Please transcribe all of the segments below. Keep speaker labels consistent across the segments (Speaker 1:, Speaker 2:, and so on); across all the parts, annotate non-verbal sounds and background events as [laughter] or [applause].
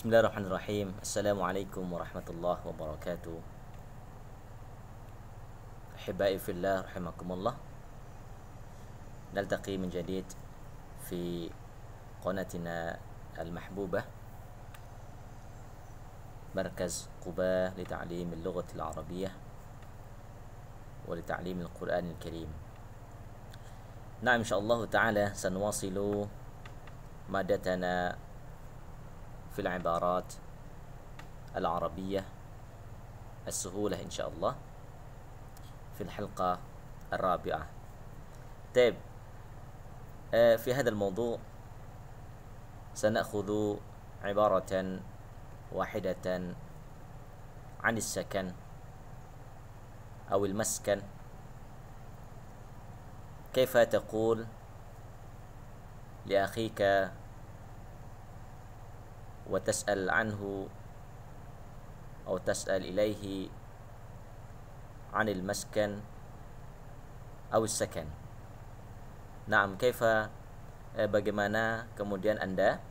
Speaker 1: بسم الله الرحمن الرحيم السلام عليكم ورحمة الله وبركاته أحبائي في الله رحمكم الله نلتقي من جديد في قناتنا المحبوبة مركز قباء لتعليم اللغة العربية ولتعليم القرآن الكريم نعم إن شاء الله تعالى سنواصل مادتنا في العبارات العربية السهولة إن شاء الله في الحلقة الرابعة طيب آه، في هذا الموضوع سنأخذ عبارة واحدة عن السكن أو المسكن كيف تقول لأخيك وتسأل عنه أو تسأل إليه عن المسكن أو السكن نعم كيف bagaimana kemudian Anda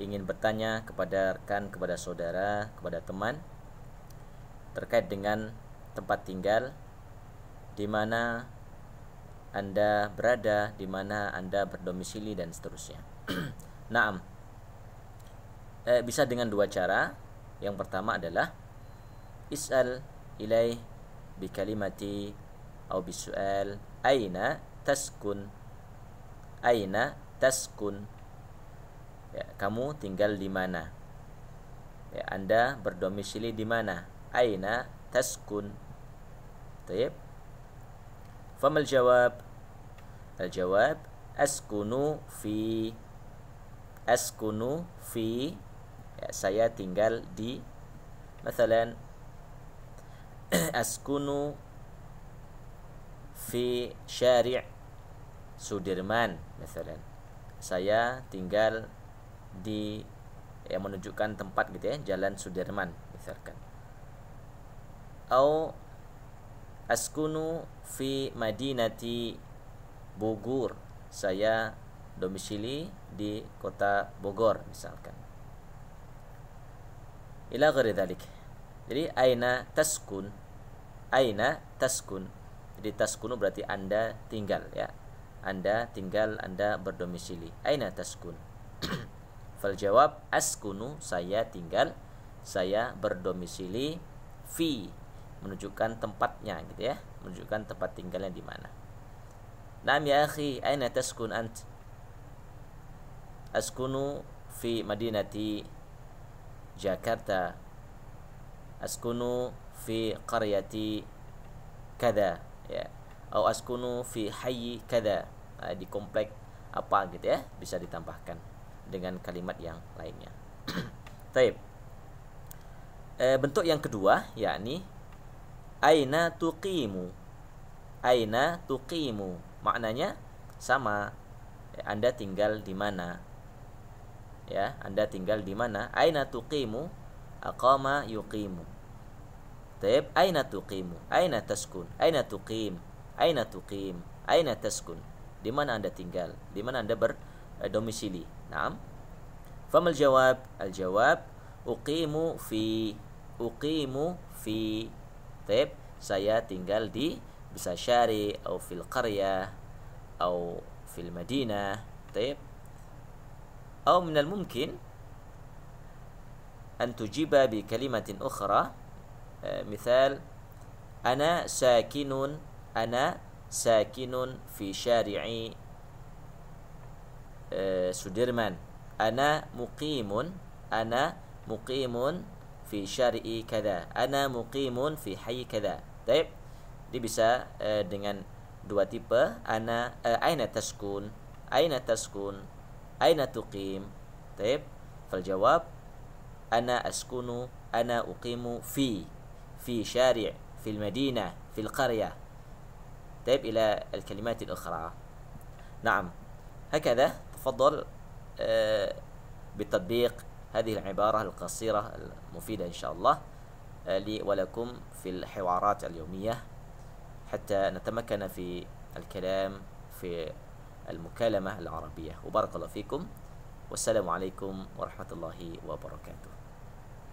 Speaker 1: ingin bertanya kepada rekan, kepada saudara, kepada teman terkait dengan tempat tinggal di mana Anda berada, di mana Anda berdomisili dan seterusnya. [clears throat] Naam eh, bisa dengan dua cara. Yang pertama adalah is'al ilaih bi kalimati atau bisual aina taskun aina taskun ya, kamu tinggal di mana ya, anda berdomisili di mana aina taskun طيب فما الجواب الجواب Askunu في Askunu في ya, saya tinggal di misalnya, askunu fi syari' Sudirman misalnya saya tinggal di yang menunjukkan tempat gitu ya Jalan Sudirman misalkan au askunu fi madinati Bogor saya domisili di kota Bogor misalkan ila ghairi dhalik. Jadi aina taskun aina taskun. Jadi taskunu berarti Anda tinggal ya. Anda tinggal, Anda berdomisili. Aina taskun. [clears throat] Fal jawab askunu saya tinggal, saya berdomisili fi menunjukkan tempatnya gitu ya, menunjukkan tempat tinggalnya di mana. Nam ya akhi, aina taskun ant? Askunu fi madinati Jakarta askunu fi qaryati kada ya atau askunu fi hayyi kada ah, di komplek apa gitu ya bisa ditambahkan dengan kalimat yang lainnya [clears throat] taib e, bentuk yang kedua yakni aina tuqimu aina tuqimu maknanya sama eh, Anda tinggal di mana ya Anda tinggal di mana aina tuqimu aqama yuqimu Taib aina tuqimu aina taskun aina tuqim aina tuqim aina taskun di mana Anda tinggal di mana Anda berdomisili Naam Famal jawab al jawab uqimu fi uqimu fi Taib saya tinggal di bisa syari atau fil qarya atau fil madinah Taib أو من الممكن أن تجيب بكلمة أخرى مثال أنا ساكن أنا ساكن في شارع سديرمان أنا مقيم أنا مقيم في شارع كذا أنا مقيم في حي كذا طيب dia bisa dengan dua tipe أنا أين taskun أين taskun أين تقيم طيب فالجواب أنا أسكن أنا أقيم في في شارع في المدينة في القرية طيب إلى الكلمات الأخرى نعم هكذا تفضل آه، بتطبيق هذه العبارة القصيرة المفيدة إن شاء الله آه، لي ولكم في الحوارات اليومية حتى نتمكن في الكلام في المكالمة العربية وبارك الله فيكم والسلام عليكم ورحمة الله وبركاته